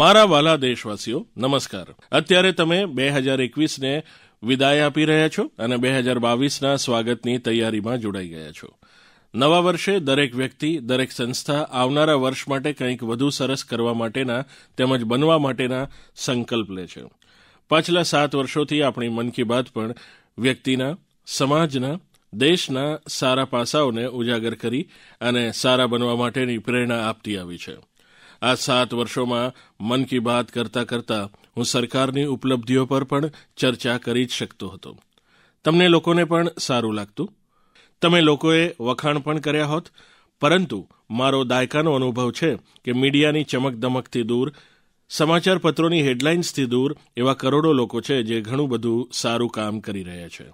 મારા વ્હાલા દેશવાસીઓ નમસ્કાર અત્યારે તમે બે હજાર એકવીસને વિદાય આપી રહ્યા છો અને બે હજાર બાવીસના સ્વાગતની તૈયારીમાં જોડાઈ ગયા છો નવા વર્ષે દરેક વ્યક્તિ દરેક સંસ્થા આવનારા વર્ષ માટે કંઈક વધુ સરસ કરવા માટેના તેમજ બનવા માટેના સંકલ્પ લે છે પાછલા સાત વર્ષોથી આપણી મન કી બાત પણ વ્યક્તિના સમાજના દેશના સારા પાસાઓને ઉજાગર કરી અને સારા બનવા માટેની પ્રેરણા આપતી આવી છે આ સાત વર્ષોમાં મન કી બાત કરતા કરતા હું સરકારની ઉપલબ્ધિઓ પર પણ ચર્ચા કરી જ શકતો હતો તમને લોકોને પણ સારું લાગતું તમે લોકોએ વખાણ પણ કર્યા હોત પરંતુ મારો દાયકાનો અનુભવ છે કે મીડિયાની ચમકદમકથી દૂર સમાચારપત્રોની હેડલાઇન્સથી દૂર એવા કરોડો લોકો છે જે ઘણું બધું સારું કામ કરી રહ્યા છે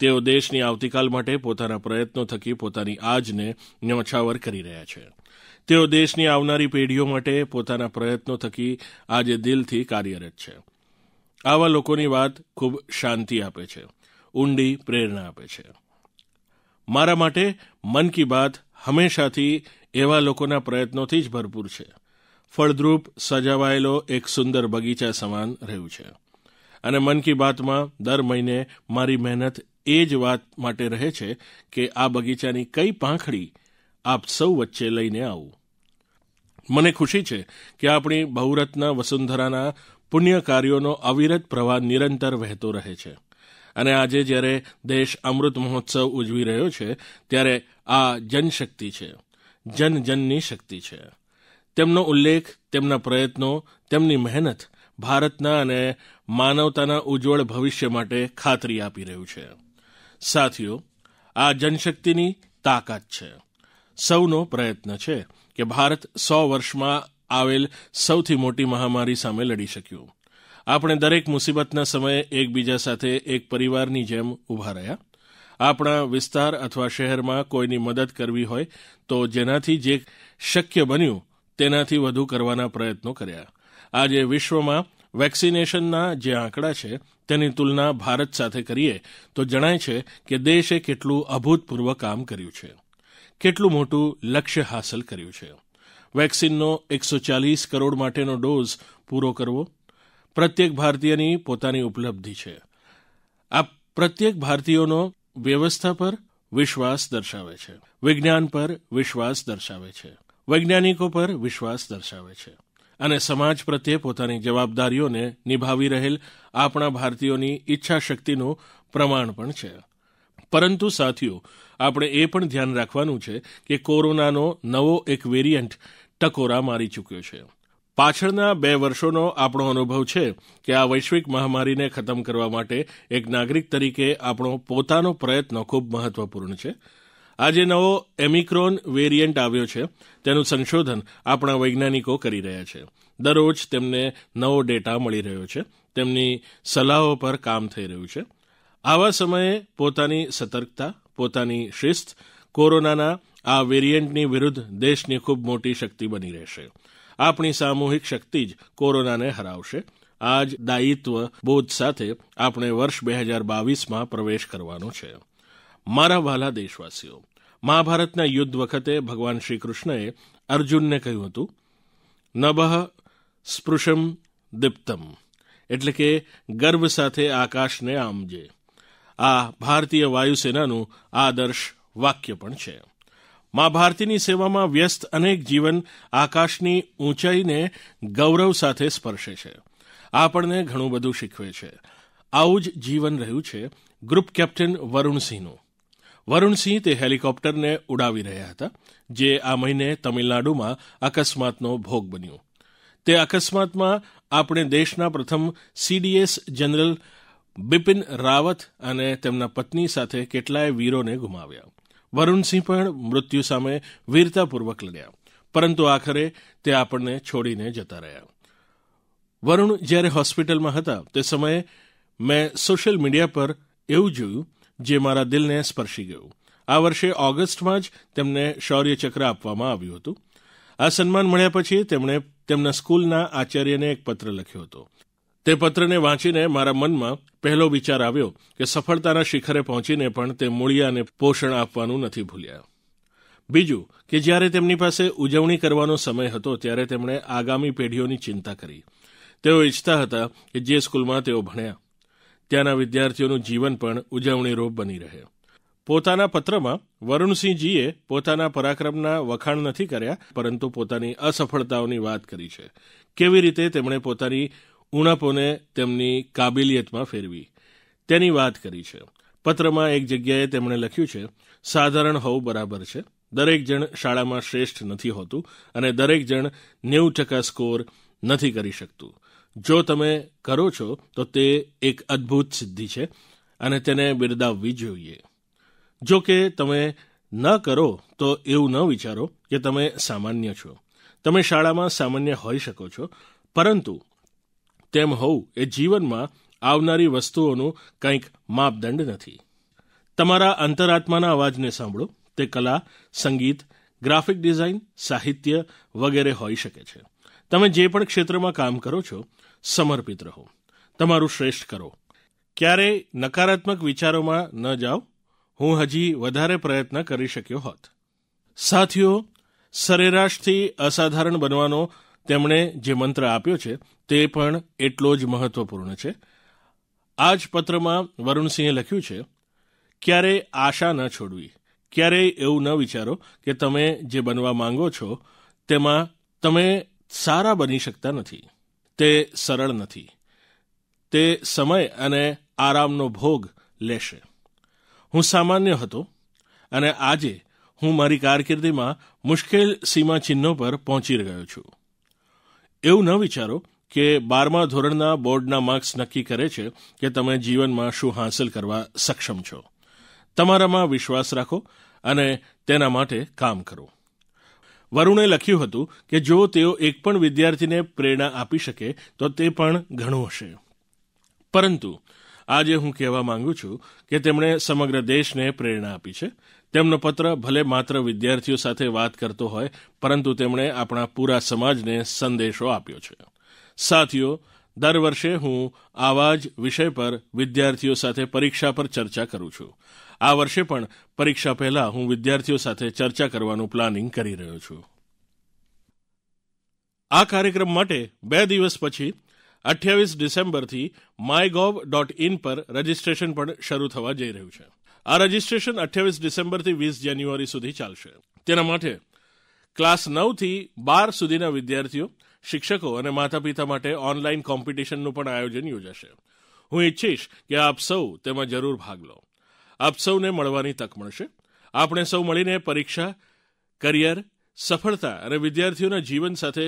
તેઓ દેશની આવતીકાલ માટે પોતાના પ્રયત્નો થકી પોતાની આજને ન્યોછાવર કરી રહ્યા છે તેઓ દેશની આવનારી પેઢીઓ માટે પોતાના પ્રયત્નો થકી આજે દિલથી કાર્યરત છે આવા લોકોની વાત ખૂબ શાંતિ આપે છે ઊંડી પ્રેરણા આપે છે મારા માટે મન કી બાત હંમેશાથી એવા લોકોના પ્રયત્નોથી જ ભરપૂર છે ફળદ્રુપ સજાવાયેલો એક સુંદર બગીચા સમાન રહ્યું છે અને મન કી બાતમાં દર મહિને મારી મહેનત એ જ વાત માટે રહે છે કે આ બગીચાની કઈ પાંખડી આપ સૌ વચ્ચે લઈને આવું મને ખુશી છે કે આપણી બહુરત્ના વસુંધરાના પુણ્ય કાર્યોનો અવિરત પ્રવાહ નિરંતર વહેતો રહે છે અને આજે જ્યારે દેશ અમૃત મહોત્સવ ઉજવી રહ્યો છે ત્યારે આ જનશક્તિ છે જનજનની શક્તિ છે તેમનો ઉલ્લેખ તેમના પ્રયત્નો તેમની મહેનત ભારતના અને માનવતાના ઉજ્જવળ ભવિષ્ય માટે ખાતરી આપી રહ્યું છે સાથીઓ આ જનશક્તિની તાકાત છે સૌનો પ્રયત્ન છે કે ભારત સો વર્ષમાં આવેલ સૌથી મોટી મહામારી સામે લડી શક્યું આપણે દરેક મુસીબતના સમયે એકબીજા સાથે એક પરિવારની જેમ ઊભા રહ્યા આપણા વિસ્તાર અથવા શહેરમાં કોઈની મદદ કરવી હોય તો જેનાથી જે શક્ય બન્યું તેનાથી વધુ કરવાના પ્રયત્નો કર્યા આજે વિશ્વમાં વેક્સિનેશનના જે આંકડા છે તેની તુલના ભારત સાથે કરીએ તો જણાય છે કે દેશે કેટલું અભૂતપૂર્વ કામ કર્યું છે કેટલું મોટું લક્ષ્ય હાંસલ કર્યું છે વેક્સિનનો એકસો ચાલીસ કરોડ માટેનો ડોઝ પૂરો કરવો પ્રત્યેક ભારતીયની પોતાની ઉપલબ્ધિ છે આ પ્રત્યેક ભારતીયોનો વ્યવસ્થા પર વિશ્વાસ દર્શાવે છે વિજ્ઞાન પર વિશ્વાસ દર્શાવે છે વૈજ્ઞાનિકો પર વિશ્વાસ દર્શાવે છે અને સમાજ પ્રત્યે પોતાની જવાબદારીઓને નિભાવી રહેલ આપણા ભારતીયોની ઈચ્છાશક્તિનું પ્રમાણ પણ છે પરંતુ સાથીઓ આપણે એ પણ ધ્યાન રાખવાનું છે કે કોરોનાનો નવો એક વેરિયન્ટ ટકોરા મારી ચૂક્યો છે પાછળના બે વર્ષોનો આપણો અનુભવ છે કે આ વૈશ્વિક મહામારીને ખતમ કરવા માટે એક નાગરિક તરીકે આપણો પોતાનો પ્રયત્ન ખૂબ મહત્વપૂર્ણ છે આજે નવો એમિક્રોન વેરિયન્ટ આવ્યો છે તેનું સંશોધન આપણા વૈજ્ઞાનિકો કરી રહ્યા છે દરરોજ તેમને નવો ડેટા મળી રહ્યો છે તેમની સલાહો પર કામ થઈ રહ્યું છે આવા સમયે પોતાની સતર્કતા પોતાની શિસ્ત કોરોનાના આ વેરિયન્ટની વિરુદ્ધ દેશની ખૂબ મોટી શક્તિ બની રહેશે આપણી સામૂહિક શક્તિ જ કોરોનાને હરાવશે આ જ દાયિત્વ બોધ સાથે આપણે વર્ષ બે હજાર બાવીસમાં પ્રવેશ કરવાનો છે મારા વહાલા દેશવાસીઓ મહાભારતના યુદ્ધ વખતે ભગવાન શ્રી કૃષ્ણએ અર્જુનને કહ્યું હતું નબઃ સ્પૃશમ દીપ્તમ એટલે કે ગર્વ સાથે આકાશને આમજે આ ભારતીય વાયુસેનાનું આદર્શ વાક્ય પણ છે મા ભારતીની સેવામાં વ્યસ્ત અનેક જીવન આકાશની ઊંચાઈને ગૌરવ સાથે સ્પર્શે છે આપણને ઘણું બધું શીખવે છે આવું જ જીવન રહ્યું છે ગ્રુપ કેપ્ટન વરુણસિંહનું વરુણસિંહ તે હેલિકોપ્ટરને ઉડાવી રહ્યા હતા જે આ મહિને તમિલનાડુમાં અકસ્માતનો ભોગ બન્યો તે અકસ્માતમાં આપણે દેશના પ્રથમ સીડીએસ જનરલ બિપિન રાવત અને તેમના પત્ની સાથે કેટલાય વીરોને ગુમાવ્યા વરુણસિંહ પણ મૃત્યુ સામે વીરતાપૂર્વક લડ્યા પરંતુ આખરે તે આપણને છોડીને જતા રહ્યા વરુણ જ્યારે હોસ્પિટલમાં હતા તે સમયે મેં સોશિયલ મીડિયા પર એવું જોયું જે મારા દિલને સ્પર્શી ગયું આ વર્ષે ઓગસ્ટમાં જ તેમને શૌર્ય ચક્ર આપવામાં આવ્યું હતું આ સન્માન મળ્યા પછી તેમણે તેમના સ્કૂલના આચાર્યને એક પત્ર લખ્યો હતો તે પત્રને વાંચીને મારા મનમાં પહેલો વિચાર આવ્યો કે સફળતાના શિખરે પહોંચીને પણ તે મૂળિયાને પોષણ આપવાનું નથી ભૂલ્યા બીજું કે જ્યારે તેમની પાસે ઉજવણી કરવાનો સમય હતો ત્યારે તેમણે આગામી પેઢીઓની ચિંતા કરી તેઓ ઈચ્છતા હતા કે જે સ્કૂલમાં તેઓ ભણ્યા ત્યાંના વિદ્યાર્થીઓનું જીવન પણ ઉજવણીરૂપ બની રહે પોતાના પત્રમાં વરુણસિંહજીએ પોતાના પરાક્રમના વખાણ નથી કર્યા પરંતુ પોતાની અસફળતાઓની વાત કરી છે કેવી રીતે તેમણે પોતાની ઉણપોને તેમની કાબેલિયતમાં ફેરવી તેની વાત કરી છે પત્રમાં એક જગ્યાએ તેમણે લખ્યું છે સાધારણ હોવું બરાબર છે દરેક જણ શાળામાં શ્રેષ્ઠ નથી હોતું અને દરેક જણ નેવું ટકા સ્કોર નથી કરી શકતું જો તમે કરો છો તો તે એક અદ્ભુત સિદ્ધિ છે અને તેને બિરદાવવી જોઈએ જો કે તમે ન કરો તો એવું ન વિચારો કે તમે સામાન્ય છો તમે શાળામાં સામાન્ય હોઈ શકો છો પરંતુ તેમ હોવું એ જીવનમાં આવનારી વસ્તુઓનું કંઈક માપદંડ નથી તમારા અંતરાત્માના અવાજને સાંભળો તે કલા સંગીત ગ્રાફિક ડિઝાઇન સાહિત્ય વગેરે હોઈ શકે છે તમે જે પણ ક્ષેત્રમાં કામ કરો છો સમર્પિત રહો તમારું શ્રેષ્ઠ કરો ક્યારેય નકારાત્મક વિચારોમાં ન જાઓ હું હજી વધારે પ્રયત્ન કરી શક્યો હોત સાથીઓ સરેરાશથી અસાધારણ બનવાનો તેમણે જે મંત્ર આપ્યો છે તે પણ એટલો જ મહત્વપૂર્ણ છે આ જ પત્રમાં વરુણસિંહે લખ્યું છે ક્યારેય આશા ન છોડવી ક્યારેય એવું ન વિચારો કે તમે જે બનવા માંગો છો તેમાં તમે સારા બની શકતા નથી તે સરળ નથી તે સમય અને આરામનો ભોગ લેશે હું સામાન્ય હતો અને આજે હું મારી કારકિર્દીમાં મુશ્કેલ સીમાચિહ્નો પર પહોંચી ગયો છું એવું ન વિચારો કે બારમા ધોરણના બોર્ડના માર્ક્સ નક્કી કરે છે કે તમે જીવનમાં શું હાંસલ કરવા સક્ષમ છો તમારામાં વિશ્વાસ રાખો અને તેના માટે કામ કરો વરુણે લખ્યું હતું કે જો તેઓ એક પણ વિદ્યાર્થીને પ્રેરણા આપી શકે તો તે પણ ઘણું હશે પરંતુ આજે હું કહેવા માંગુ છું કે તેમણે સમગ્ર દેશને પ્રેરણા આપી છે તેમનો પત્ર ભલે માત્ર વિદ્યાર્થીઓ સાથે વાત કરતો હોય પરંતુ તેમણે આપણા પૂરા સમાજને સંદેશો આપ્યો છે સાથીઓ દર વર્ષે હું આવા જ વિષય પર વિદ્યાર્થીઓ સાથે પરીક્ષા પર ચર્ચા કરું છું આ વર્ષે પણ પરીક્ષા પહેલા હું વિદ્યાર્થીઓ સાથે ચર્ચા કરવાનું પ્લાનિંગ કરી રહ્યો છું આ કાર્યક્રમ માટે બે દિવસ પછી અઠ્યાવીસ ડિસેમ્બરથી માય ગોવ ડોટ ઇન પર રજીસ્ટ્રેશન પણ શરૂ થવા જઈ રહ્યું છે આ રજીસ્ટ્રેશન અઠ્યાવીસ ડિસેમ્બરથી વીસ જાન્યુઆરી સુધી ચાલશે તેના માટે ક્લાસ નવથી બાર સુધીના વિદ્યાર્થીઓ શિક્ષકો અને માતાપિતા માટે ઓનલાઈન કોમ્પિટિશનનું પણ આયોજન યોજાશે હું ઈચ્છીશ કે આપ સૌ તેમાં જરૂર ભાગ લો આપ સૌને મળવાની તક મળશે આપણે સૌ મળીને પરીક્ષા કરિયર સફળતા અને વિદ્યાર્થીઓના જીવન સાથે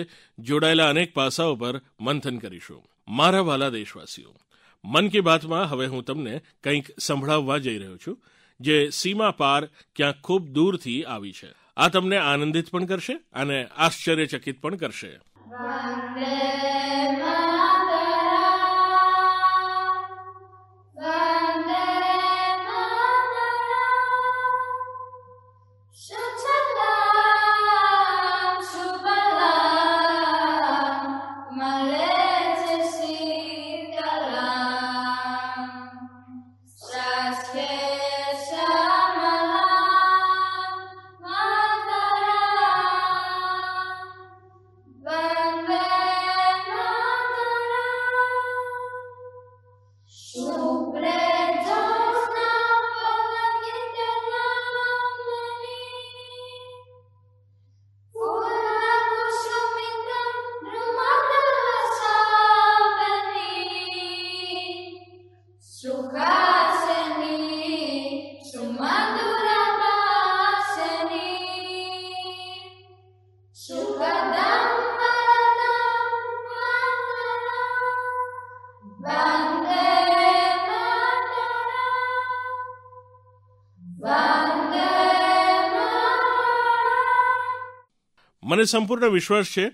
જોડાયેલા અનેક પાસાઓ પર મંથન કરીશું મારા વાલા દેશવાસીઓ મન કી બાતમાં હવે હું તમને કંઈક સંભળાવવા જઈ રહ્યો છું જે સીમા પાર ક્યાંક ખૂબ દૂરથી આવી છે આ તમને આનંદિત પણ કરશે અને આશ્ચર્યચકિત પણ કરશે મને સંપૂર્ણ વિશ્વાસ છે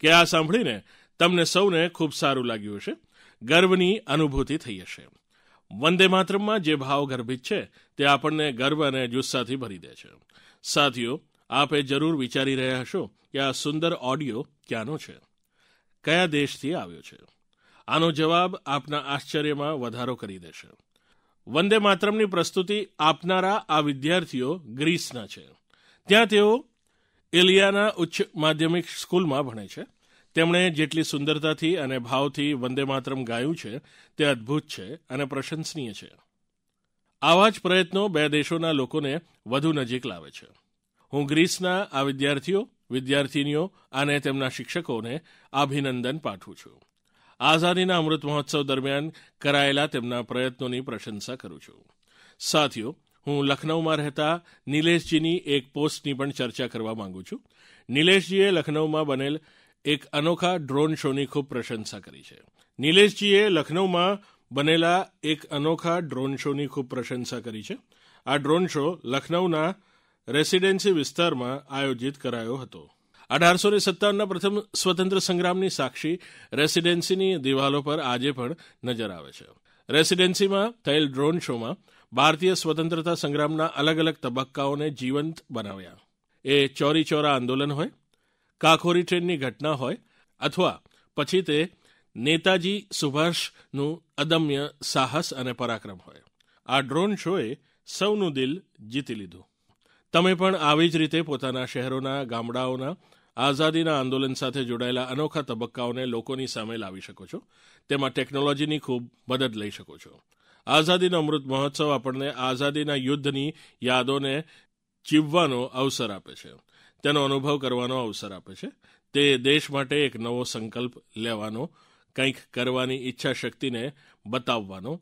કે આ સાંભળીને તમને સૌને ખૂબ સારું લાગ્યું હશે ગર્વની અનુભૂતિ થઈ હશે વંદે માતરમમાં જે ભાવ ગર્ભિત છે તે આપણને ગર્વ અને જુસ્સાથી ભરી દે છે સાથીઓ આપ જરૂર વિચારી રહ્યા હશો કે આ સુંદર ઓડિયો ક્યાંનો છે કયા દેશથી આવ્યો છે આનો જવાબ આપના આશ્ચર્યમાં વધારો કરી દેશે વંદે માતરમની પ્રસ્તુતિ આપનારા આ વિદ્યાર્થીઓ ગ્રીસના છે ત્યાં તેઓ ઇલિયાના ઉચ્ચ માધ્યમિક સ્કૂલમાં ભણે છે તેમણે જેટલી સુંદરતાથી અને ભાવથી વંદે માતરમ ગાયું છે તે અદ્ભુત છે અને પ્રશંસનીય છે આવા જ પ્રયત્નો બે દેશોના લોકોને વધુ નજીક લાવે છે હું ગ્રીસના આ વિદ્યાર્થીઓ વિદ્યાર્થીનીઓ અને તેમના શિક્ષકોને અભિનંદન પાઠવું છું આઝાદીના અમૃત મહોત્સવ દરમિયાન કરાયેલા તેમના પ્રયત્નોની પ્રશંસા કરું છું સાથીઓ હું લખનૌમાં રહેતા નિલેશજીની એક પોસ્ટની પણ ચર્ચા કરવા માંગુ છું નિલેશજીએ લખનૌમાં બનેલ એક અનોખા ડ્રોન શોની ખૂબ પ્રશંસા કરી છે નિલેશજીએ લખનૌમાં બનેલા એક અનોખા ડ્રોન શોની ખૂબ પ્રશંસા કરી છે આ ડ્રોન શો લખનૌના રેસિડેન્સી વિસ્તારમાં આયોજિત કરાયો હતો અઢારસો ને સત્તાવનના પ્રથમ સ્વતંત્ર સંગ્રામની સાક્ષી રેસિડેન્સીની દિવાલો પર આજે પણ નજર આવે છે રેસિડેન્સીમાં થયેલ ડ્રોન શોમાં ભારતીય સ્વતંત્રતા સંગ્રામના અલગ અલગ તબક્કાઓને જીવંત બનાવ્યા એ ચોરી ચોરા આંદોલન હોય કાખોરી ટ્રેનની ઘટના હોય અથવા પછી તે નેતાજી સુભાષનું અદમ્ય સાહસ અને પરાક્રમ હોય આ ડ્રોન શોએ સૌનું દિલ જીતી લીધું તમે પણ આવી જ રીતે પોતાના શહેરોના ગામડાઓના આઝાદીના આંદોલન સાથે જોડાયેલા અનોખા તબક્કાઓને લોકોની સામે લાવી શકો છો તેમાં ટેકનોલોજીની ખૂબ મદદ લઈ શકો છો આઝાદીનો અમૃત મહોત્સવ આપણને આઝાદીના યુદ્ધની યાદોને જીવવાનો અવસર આપે છે તેનો અનુભવ કરવાનો અવસર આપે છે તે દેશ માટે એક નવો સંકલ્પ લેવાનો કંઈક કરવાની ઈચ્છા શક્તિને બતાવવાનો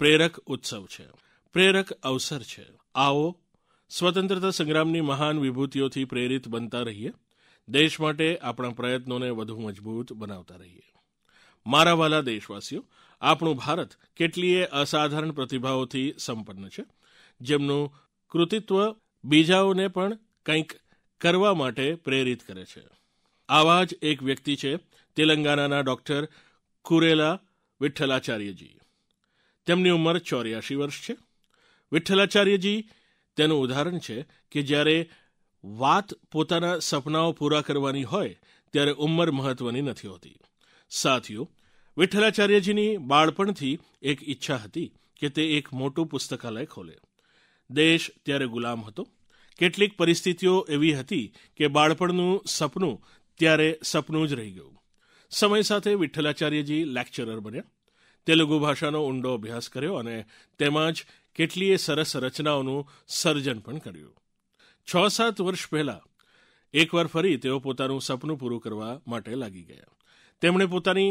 પ્રેરક ઉત્સવ છે પ્રેરક અવસર છે આવો સ્વતંત્રતા સંગ્રામની મહાન વિભૂતિઓથી પ્રેરિત બનતા રહીએ દેશ માટે આપણા પ્રયત્નોને વધુ મજબૂત બનાવતા રહીએ મારા વાલા દેશવાસીઓ આપણું ભારત કેટલીય અસાધારણ પ્રતિભાઓથી સંપન્ન છે જેમનું કૃતિત્વ બીજાઓને પણ કંઈક કરવા માટે પ્રેરિત કરે છે આવા જ એક વ્યક્તિ છે તેલંગાણાના ડૉક્ટર કુરેલા વિઠ્ઠલાચાર્યજી તેમની ઉંમર ચોર્યાસી વર્ષ છે વિઠ્ઠલાચાર્યજી તેનું ઉદાહરણ છે કે જ્યારે વાત પોતાના સપનાઓ પૂરા કરવાની હોય ત્યારે ઉંમર મહત્વની નથી હોતી સાથીઓ વિઠ્ઠલાચાર્યજીની બાળપણથી એક ઈચ્છા હતી કે તે એક મોટું પુસ્તકાલય ખોલે દેશ ત્યારે ગુલામ હતો કેટલીક પરિસ્થિતિઓ એવી હતી કે બાળપણનું સપનું ત્યારે સપનું જ રહી ગયું સમય સાથે વિઠ્ઠલાચાર્યજી લેક્ચરર બન્યા તેલુગુ ભાષાનો ઊંડો અભ્યાસ કર્યો અને તેમાં જ કેટલીય સરસ રચનાઓનું સર્જન પણ કર્યું છ સાત વર્ષ પહેલાં એકવાર ફરી તેઓ પોતાનું સપનું પૂરું કરવા માટે લાગી ગયા તેમણે પોતાની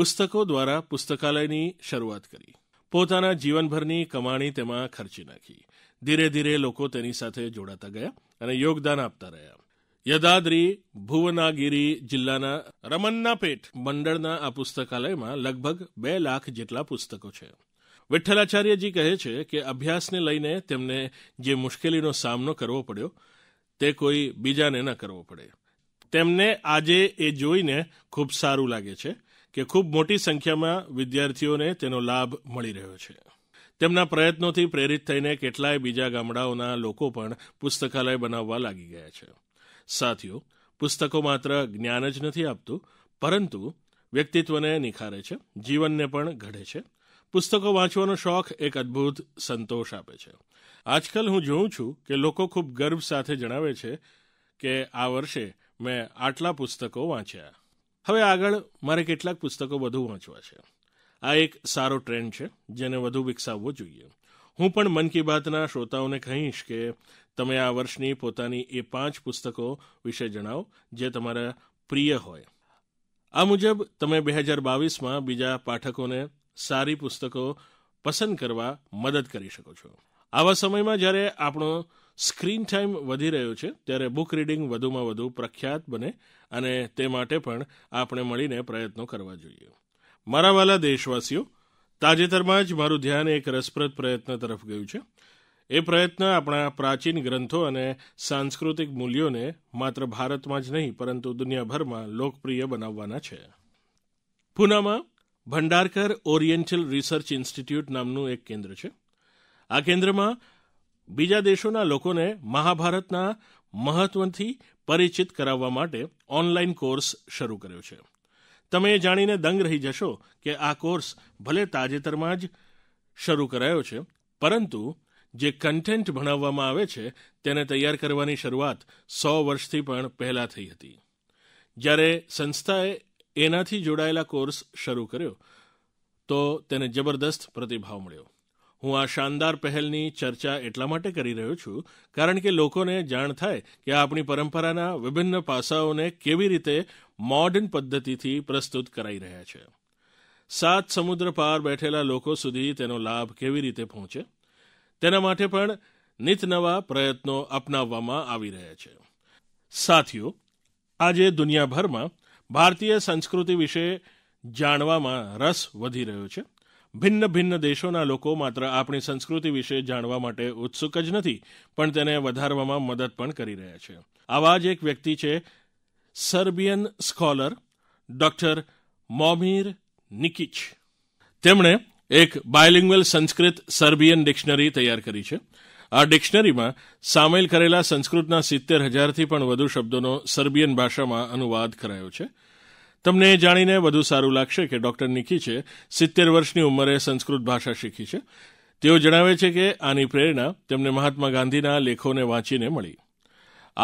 પુસ્તકો દ્વારા પુસ્તકાલયની શરૂઆત કરી પોતાના જીવનભરની કમાણી તેમાં ખર્ચી નાખી ધીરે ધીરે લોકો તેની સાથે જોડાતા ગયા અને યોગદાન આપતા રહ્યા યદાદ્રી ભુવનાગીરી જિલ્લાના રમન્નાપેટ મંડળના આ પુસ્તકાલયમાં લગભગ બે લાખ જેટલા પુસ્તકો છે વિઠ્ઠલાચાર્યજી કહે છે કે અભ્યાસને લઈને તેમને જે મુશ્કેલીનો સામનો કરવો પડ્યો તે કોઈ બીજાને ન કરવો પડે તેમને આજે એ જોઈને ખૂબ સારું લાગે છે કે ખૂબ મોટી સંખ્યામાં વિદ્યાર્થીઓને તેનો લાભ મળી રહ્યો છે તેમના પ્રયત્નોથી પ્રેરિત થઈને કેટલાય બીજા ગામડાઓના લોકો પણ પુસ્તકાલય બનાવવા લાગી ગયા છે સાથીઓ પુસ્તકો માત્ર જ્ઞાન જ નથી આપતું પરંતુ વ્યક્તિત્વને નિખારે છે જીવનને પણ ઘડે છે પુસ્તકો વાંચવાનો શોખ એક અદ્ભુત સંતોષ આપે છે આજકાલ હું જોઉં છું કે લોકો ખૂબ ગર્વ સાથે જણાવે છે કે આ વર્ષે મેં આટલા પુસ્તકો વાંચ્યા હવે આગળ મારે કેટલાક પુસ્તકો વધુ વાંચવા છે આ એક સારો ટ્રેન્ડ છે જેને વધુ વિકસાવવો જોઈએ હું પણ મન કી બાતના શ્રોતાઓને કહીશ કે તમે આ વર્ષની પોતાની એ પાંચ પુસ્તકો વિશે જણાવો જે તમારા પ્રિય હોય આ મુજબ તમે બે હજાર બાવીસમાં બીજા પાઠકોને સારી પુસ્તકો પસંદ કરવા મદદ કરી શકો છો આવા સમયમાં જ્યારે આપણો સ્ક્રીન ટાઈમ વધી રહ્યો છે ત્યારે બુક રીડિંગ વધુમાં વધુ પ્રખ્યાત બને અને તે માટે પણ આપણે મળીને પ્રયત્નો કરવા જોઈએ મારા વાલા દેશવાસીઓ તાજેતરમાં જ મારું ધ્યાન એક રસપ્રદ પ્રયત્ન તરફ ગયું છે એ પ્રયત્ન આપણા પ્રાચીન ગ્રંથો અને સાંસ્કૃતિક મૂલ્યોને માત્ર ભારતમાં જ નહીં પરંતુ દુનિયાભરમાં લોકપ્રિય બનાવવાના છે પૂનામાં ભંડારકર ઓરિએન્ટલ રિસર્ચ ઇન્સ્ટિટ્યૂટ નામનું એક કેન્દ્ર છે આ કેન્દ્રમાં બીજા દેશોના લોકોને મહાભારતના મહત્વથી પરિચિત કરાવવા માટે ઓનલાઈન કોર્સ શરૂ કર્યો છે તમે એ જાણીને દંગ રહી જશો કે આ કોર્સ ભલે તાજેતરમાં જ શરૂ કરાયો છે પરંતુ જે કન્ટેન્ટ ભણાવવામાં આવે છે તેને તૈયાર કરવાની શરૂઆત સો વર્ષથી પણ પહેલાં થઈ હતી જ્યારે સંસ્થાએ એનાથી જોડાયેલા કોર્સ શરૂ કર્યો તો તેને જબરદસ્ત પ્રતિભાવ મળ્યો હું આ શાનદાર પહેલની ચર્ચા એટલા માટે કરી રહ્યો છું કારણ કે લોકોને જાણ થાય કે આપણી પરંપરાના વિભિન્ન પાસાઓને કેવી રીતે મોડર્ન પદ્ધતિથી પ્રસ્તુત કરાઈ રહ્યા છે સાત સમુદ્ર પાર બેઠેલા લોકો સુધી તેનો લાભ કેવી રીતે પહોંચે તેના માટે પણ નિતનવા પ્રયત્નો અપનાવવામાં આવી રહ્યા છે સાથીઓ આજે દુનિયાભરમાં ભારતીય સંસ્કૃતિ વિશે જાણવામાં રસ વધી રહ્યો છે ભિન્ન ભિન્ન દેશોના લોકો માત્ર આપણી સંસ્કૃતિ વિશે જાણવા માટે ઉત્સુક જ નથી પણ તેને વધારવામાં મદદ પણ કરી રહ્યા છે આવા જ એક વ્યક્તિ છે Serbian scholar doctor Momir Nikic તેમણે એક બાયલિંગ્વલ સંસ્કૃત સર્બિયન ડિક્શનરી તૈયાર કરી છે આ ડિક્શનરીમાં સામેલ કરેલા સંસ્કૃતના સિત્તેર હજારથી પણ વધુ શબ્દોનો સર્બિયન ભાષામાં અનુવાદ કરાયો છે તમને જાણીને વધુ સારું લાગશે કે ડૉક્ટર નિકીચે સિત્તેર વર્ષની ઉંમરે સંસ્કૃત ભાષા શીખી છે તેઓ જણાવે છે કે આની પ્રેરણા તેમને મહાત્મા ગાંધીના લેખોને વાંચીને મળી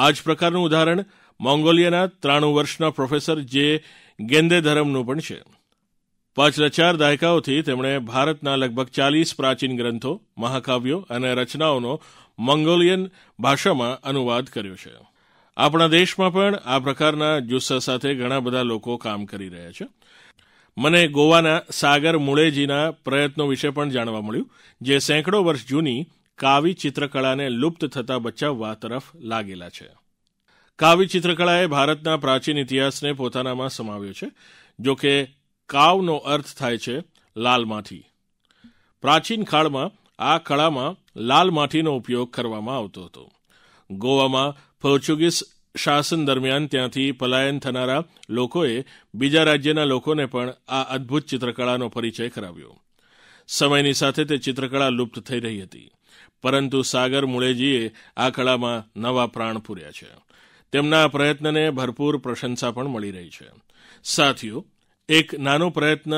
આ જ પ્રકારનું ઉદાહરણ મોંગોલિયાના ત્રાણું વર્ષના પ્રોફેસર જે ગેન્દેધરમનું પણ છે પાછલા ચાર દાયકાઓથી તેમણે ભારતના લગભગ ચાલીસ પ્રાચીન ગ્રંથો મહાકાવ્યો અને રચનાઓનો મોંગોલિયન ભાષામાં અનુવાદ કર્યો છે આપણા દેશમાં પણ આ પ્રકારના જુસ્સા સાથે ઘણા બધા લોકો કામ કરી રહ્યા છે મને ગોવાના સાગર મુળેજીના પ્રયત્નો વિશે પણ જાણવા મળ્યું જે સેંકડો વર્ષ જૂની કાવી ચિત્રકળાને લુપ્ત થતા બચાવવા તરફ લાગેલા છે કાવી ચિત્રકળાએ ભારતના પ્રાચીન ઇતિહાસને પોતાનામાં સમાવ્યો છે જો કે કાવનો અર્થ થાય છે લાલ માઠી પ્રાચીન કાળમાં આ કળામાં લાલ માઠીનો ઉપયોગ કરવામાં આવતો હતો ગોવામાં પોર્ચુગીઝ શાસન દરમિયાન ત્યાંથી પલાયન થનારા લોકોએ બીજા રાજ્યના લોકોને પણ આ અદ્ભુત ચિત્રકળાનો પરિચય કરાવ્યો સમયની સાથે તે ચિત્રકળા લુપ્ત થઈ રહી હતી પરંતુ સાગર મુળેજીએ આ કળામાં નવા પ્રાણ પૂર્યા છે તેમના પ્રયત્નને ભરપૂર પ્રશંસા પણ મળી રહી છે સાથીઓ એક નાનો પ્રયત્ન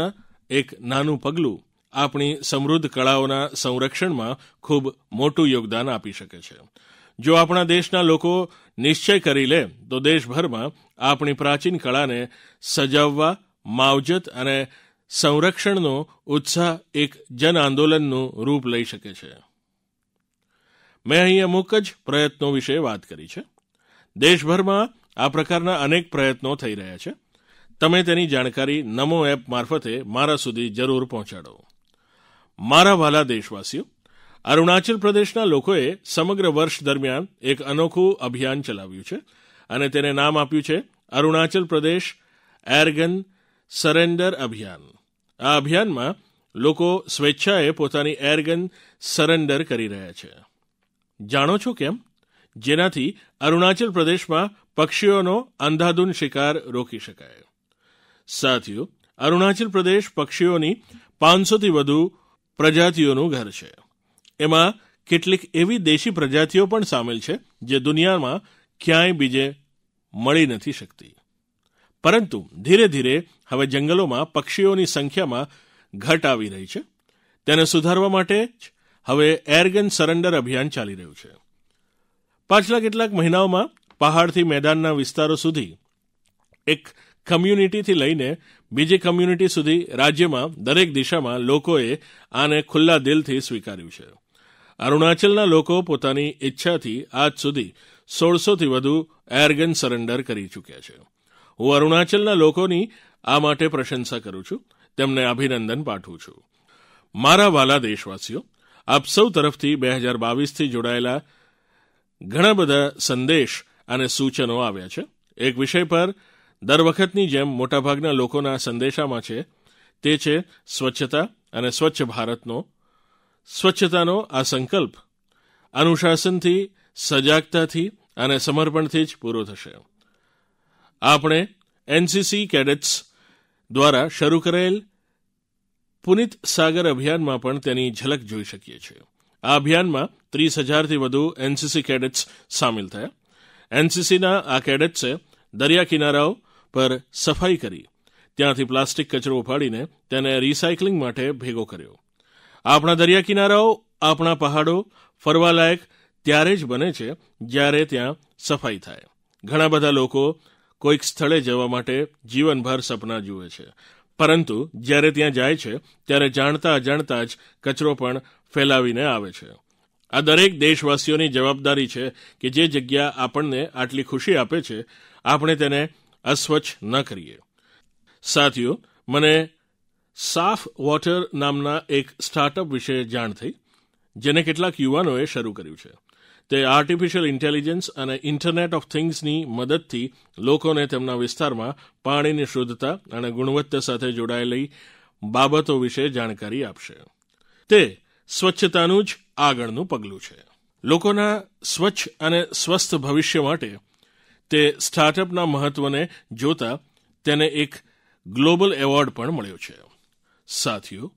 એક નાનું પગલું આપણી સમૃદ્ધ કળાઓના સંરક્ષણમાં ખૂબ મોટું યોગદાન આપી શકે છે જો આપણા દેશના લોકો નિશ્ચય કરી લે તો દેશભરમાં આપણી પ્રાચીન કળાને સજાવવા માવજત અને સંરક્ષણનો ઉત્સાહ એક જન આંદોલનનું રૂપ લઈ શકે છે મેં અહીં અમુક જ પ્રયત્નો વિશે વાત કરી છે દેશભરમાં આ પ્રકારના અનેક પ્રયત્નો થઈ રહ્યા છે તમે તેની જાણકારી નમો એપ મારફતે મારા સુધી જરૂર પહોંચાડો મારા વાલા દેશવાસીઓ અરુણાચલ પ્રદેશના લોકોએ સમગ્ર વર્ષ દરમિયાન એક અનોખું અભિયાન ચલાવ્યું છે અને તેને નામ આપ્યું છે અરુણાચલ પ્રદેશ એરગન સરેન્ડર અભિયાન આ અભિયાનમાં લોકો સ્વેચ્છાએ પોતાની એરગન સરેન્ડર કરી રહ્યા છે જાણો છો કેમ જેનાથી અરુણાચલ પ્રદેશમાં પક્ષીઓનો અંધાધૂન શિકાર રોકી શકાય સાથીઓ અરુણાચલ પ્રદેશ પક્ષીઓની પાંચસોથી વધુ પ્રજાતિઓનું ઘર છે એમાં કેટલીક એવી દેશી પ્રજાતિઓ પણ સામેલ છે જે દુનિયામાં ક્યાંય બીજે મળી નથી શકતી પરંતુ ધીરે ધીરે હવે જંગલોમાં પક્ષીઓની સંખ્યામાં ઘટ આવી રહી છે તેને સુધારવા માટે જ હવે એરગન સરેન્ડર અભિયાન ચાલી રહ્યું છે પાછલા કેટલાક મહિનાઓમાં પહાડથી મેદાનના વિસ્તારો સુધી એક કમ્યુનિટીથી લઈને બીજી કમ્યુનિટી સુધી રાજ્યમાં દરેક દિશામાં લોકોએ આને ખુલ્લા દિલથી સ્વીકાર્યું છે અરુણાચલના લોકો પોતાની ઈચ્છાથી આજ સુધી સોળસોથી વધુ એરગન સરેન્ડર કરી ચૂક્યા છે હું અરુણાચલના લોકોની આ માટે પ્રશંસા કરું છું તેમને અભિનંદન પાઠવું છું મારા વાલા દેશવાસીઓ આપ સૌ તરફથી બે હજાર બાવીસથી જોડાયેલા ઘણા બધા સંદેશ અને સૂચનો આવ્યા છે એક વિષય પર દર વખતની જેમ મોટાભાગના લોકોના સંદેશામાં છે તે છે સ્વચ્છતા અને સ્વચ્છ ભારતનો સ્વચ્છતાનો આ સંકલ્પ અનુશાસનથી સજાગતાથી અને સમર્પણથી જ પૂરો થશે આપણે એનસીસી કેડેટ્સ દ્વારા શરૂ કરાયેલ પુનિત સાગર અભિયાનમાં પણ તેની ઝલક જોઈ શકીએ છીએ આ અભિયાનમાં ત્રીસ હજારથી વધુ એનસીસી કેડેટ્સ સામેલ થયા એનસીસીના આ કેડેટ્સે દરિયા કિનારાઓ પર સફાઈ કરી ત્યાંથી પ્લાસ્ટિક કચરો ઉપાડીને તેને રિસાયકલિંગ માટે ભેગો કર્યો આપણા દરિયા કિનારાઓ આપણા પહાડો ફરવાલાયક ત્યારે જ બને છે જ્યારે ત્યાં સફાઈ થાય ઘણા બધા લોકો કોઈક સ્થળે જવા માટે જીવનભર સપના જુએ છે પરંતુ જ્યારે ત્યાં જાય છે ત્યારે જાણતા અજાણતા જ કચરો પણ ફેલાવીને આવે છે આ દરેક દેશવાસીઓની જવાબદારી છે કે જે જગ્યા આપણને આટલી ખુશી આપે છે આપણે તેને અસ્વચ્છ ન કરીએ સાથીઓ મને સાફ વોટર નામના એક સ્ટાર્ટઅપ વિશે જાણ થઈ જેને કેટલાક યુવાનોએ શરૂ કર્યું છે તે આર્ટિફિશિયલ ઇન્ટેલિજન્સ અને ઇન્ટરનેટ ઓફ થિંગ્સની મદદથી લોકોને તેમના વિસ્તારમાં પાણીની શુદ્ધતા અને ગુણવત્તા સાથે જોડાયેલી બાબતો વિશે જાણકારી આપશે તે સ્વચ્છતાનું જ આગળનું પગલું છે લોકોના સ્વચ્છ અને સ્વસ્થ ભવિષ્ય માટે તે સ્ટાર્ટઅપના મહત્વને જોતા તેને એક ગ્લોબલ એવોર્ડ પણ મળ્યો છે સાથીઓ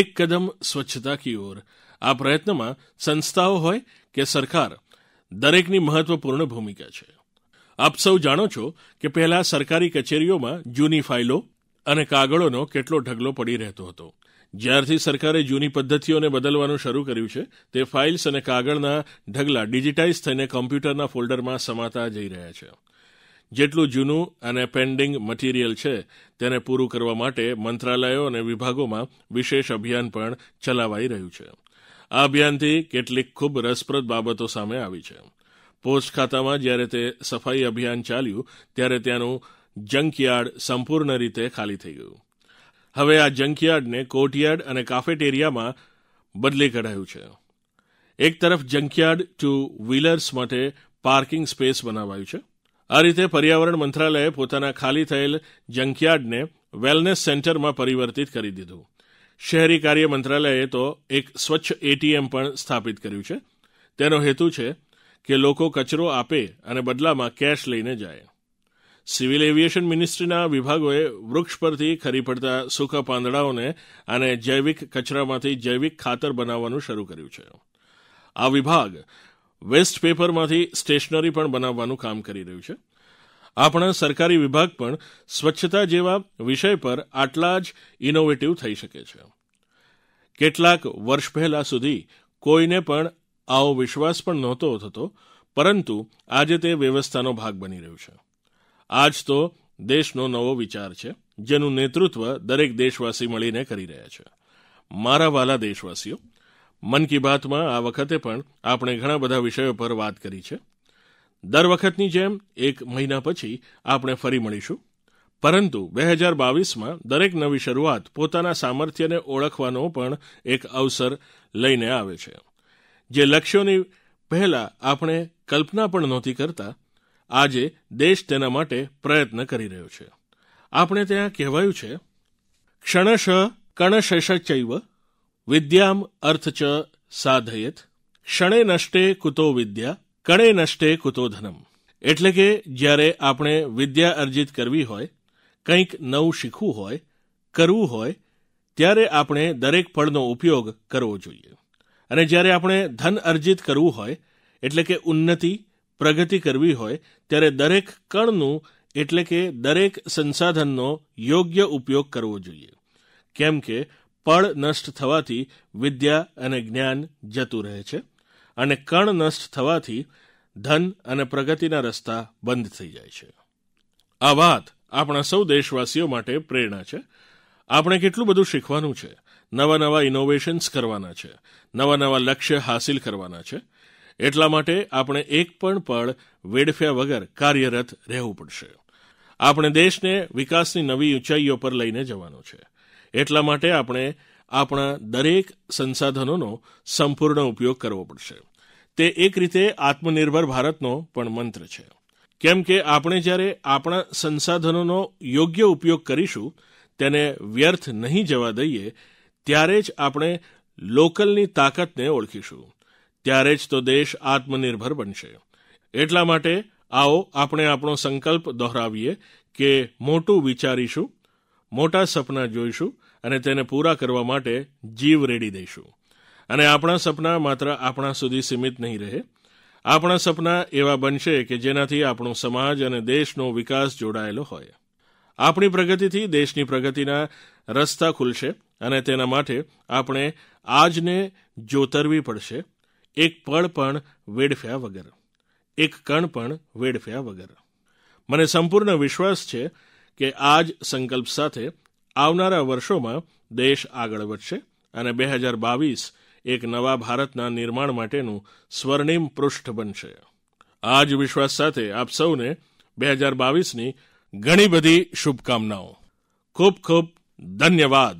એક કદમ સ્વચ્છતા કી ઓર આ પ્રયત્નમાં સંસ્થાઓ હોય કે સરકાર દરેકની મહત્વપૂર્ણ ભૂમિકા છે આપ સૌ જાણો છો કે પહેલા સરકારી કચેરીઓમાં જૂની ફાઇલો અને કાગળોનો કેટલો ઢગલો પડી રહેતો હતો જ્યારથી સરકારે જૂની પદ્ધતિઓને બદલવાનું શરૂ કર્યું છે તે ફાઇલ્સ અને કાગળના ઢગલા ડિજિટાઇઝ થઈને કોમ્પ્યુટરના ફોલ્ડરમાં સમાતા જઈ રહ્યા છે જેટલું જૂનું અને પેન્ડિંગ મટીરિયલ છે તેને પૂરું કરવા માટે મંત્રાલયો અને વિભાગોમાં વિશેષ અભિયાન પણ ચલાવાઈ રહ્યું છે આ અભિયાનથી કેટલીક ખૂબ રસપ્રદ બાબતો સામે આવી છે પોસ્ટ ખાતામાં જ્યારે તે સફાઈ અભિયાન ચાલ્યું ત્યારે ત્યાંનું જંકયાર્ડ સંપૂર્ણ રીતે ખાલી થઈ ગયું હવે આ જંકયાર્ડને કોર્ટયાર્ડ અને કાફેટેરિયામાં બદલી કઢાયું છે એક તરફ જંકયાર્ડ ટુ વ્હીલર્સ માટે પાર્કિંગ સ્પેસ બનાવાયું છે આ રીતે પર્યાવરણ મંત્રાલયે પોતાના ખાલી થયેલ જંકયાર્ડને વેલનેસ સેન્ટરમાં પરિવર્તિત કરી દીધું શહેરી કાર્ય મંત્રાલયે તો એક સ્વચ્છ એટીએમ પણ સ્થાપિત કર્યું છે તેનો હેતુ છે કે લોકો કચરો આપે અને બદલામાં કેશ લઈને જાય સિવિલ એવિએશન મિનિસ્ટ્રીના વિભાગોએ વૃક્ષ પરથી ખરી પડતા સૂકા પાંદડાઓને અને જૈવિક કચરામાંથી જૈવિક ખાતર બનાવવાનું શરૂ કર્યું છે આ વિભાગ વેસ્ટ પેપરમાંથી સ્ટેશનરી પણ બનાવવાનું કામ કરી રહ્યું છે આપણા સરકારી વિભાગ પણ સ્વચ્છતા જેવા વિષય પર આટલા જ ઇનોવેટિવ થઈ શકે છે કેટલાક વર્ષ પહેલા સુધી કોઈને પણ આવો વિશ્વાસ પણ નહોતો થતો પરંતુ આજે તે વ્યવસ્થાનો ભાગ બની રહ્યું છે આ જ તો દેશનો નવો વિચાર છે જેનું નેતૃત્વ દરેક દેશવાસી મળીને કરી રહ્યા છે મારા વાલા દેશવાસીઓ મન કી બાતમાં આ વખતે પણ આપણે ઘણા બધા વિષયો પર વાત કરી છે દર વખતની જેમ એક મહિના પછી આપણે ફરી મળીશું પરંતુ બે હજાર બાવીસમાં દરેક નવી શરૂઆત પોતાના સામર્થ્યને ઓળખવાનો પણ એક અવસર લઈને આવે છે જે લક્ષ્યોની પહેલાં આપણે કલ્પના પણ નહોતી કરતા આજે દેશ તેના માટે પ્રયત્ન કરી રહ્યો છે આપણે ત્યાં કહેવાયું છે ક્ષણશ કણશેષચૈવ વિદ્યામ અર્થ ચ સાધયત ક્ષણે નષ્ટે કુતો વિદ્યા કણે નષ્ટે કુતો ધનમ એટલે કે જ્યારે આપણે વિદ્યા અર્જિત કરવી હોય કંઈક નવું શીખવું હોય કરવું હોય ત્યારે આપણે દરેક ફળનો ઉપયોગ કરવો જોઈએ અને જ્યારે આપણે ધન અર્જિત કરવું હોય એટલે કે ઉન્નતિ પ્રગતિ કરવી હોય ત્યારે દરેક કણનું એટલે કે દરેક સંસાધનનો યોગ્ય ઉપયોગ કરવો જોઈએ કેમ કે પળ નષ્ટ થવાથી વિદ્યા અને જ્ઞાન જતું રહે છે અને કણ નષ્ટ થવાથી ધન અને પ્રગતિના રસ્તા બંધ થઈ જાય છે આ વાત આપણા સૌ દેશવાસીઓ માટે પ્રેરણા છે આપણે કેટલું બધું શીખવાનું છે નવા નવા ઇનોવેશન્સ કરવાના છે નવા નવા લક્ષ્ય હાંસિલ કરવાના છે એટલા માટે આપણે એક પણ પળ વેડફ્યા વગર કાર્યરત રહેવું પડશે આપણે દેશને વિકાસની નવી ઊંચાઈઓ પર લઈને જવાનો છે એટલા માટે આપણે આપણા દરેક સંસાધનોનો સંપૂર્ણ ઉપયોગ કરવો પડશે તે એક રીતે આત્મનિર્ભર ભારતનો પણ મંત્ર છે કેમ કે આપણે જ્યારે આપણા સંસાધનોનો યોગ્ય ઉપયોગ કરીશું તેને વ્યર્થ નહીં જવા દઈએ ત્યારે જ આપણે લોકલની તાકાતને ઓળખીશું ત્યારે જ તો દેશ આત્મનિર્ભર બનશે એટલા માટે આવો આપણે આપણો સંકલ્પ દોહરાવીએ કે મોટું વિચારીશું મોટા સપના જોઈશું અને તેને પૂરા કરવા માટે જીવ રેડી દઈશું અને આપણા સપના માત્ર આપણા સુધી સીમિત નહીં રહે આપણા સપના એવા બનશે કે જેનાથી આપણો સમાજ અને દેશનો વિકાસ જોડાયેલો હોય આપણી પ્રગતિથી દેશની પ્રગતિના રસ્તા ખુલશે અને તેના માટે આપણે આજને જોતરવી પડશે એક પળ પણ વેડફ્યા વગર એક કણ પણ વેડફ્યા વગર મને સંપૂર્ણ વિશ્વાસ છે કે આ જ સંકલ્પ સાથે આવનારા વર્ષોમાં દેશ આગળ વધશે અને બે હજાર બાવીસ એક નવા ભારતના નિર્માણ માટેનું સ્વર્ણિમ પૃષ્ઠ બનશે આ જ વિશ્વાસ સાથે આપ સૌને બે હજાર બાવીસની ઘણી બધી શુભકામનાઓ ખૂબ ખૂબ ધન્યવાદ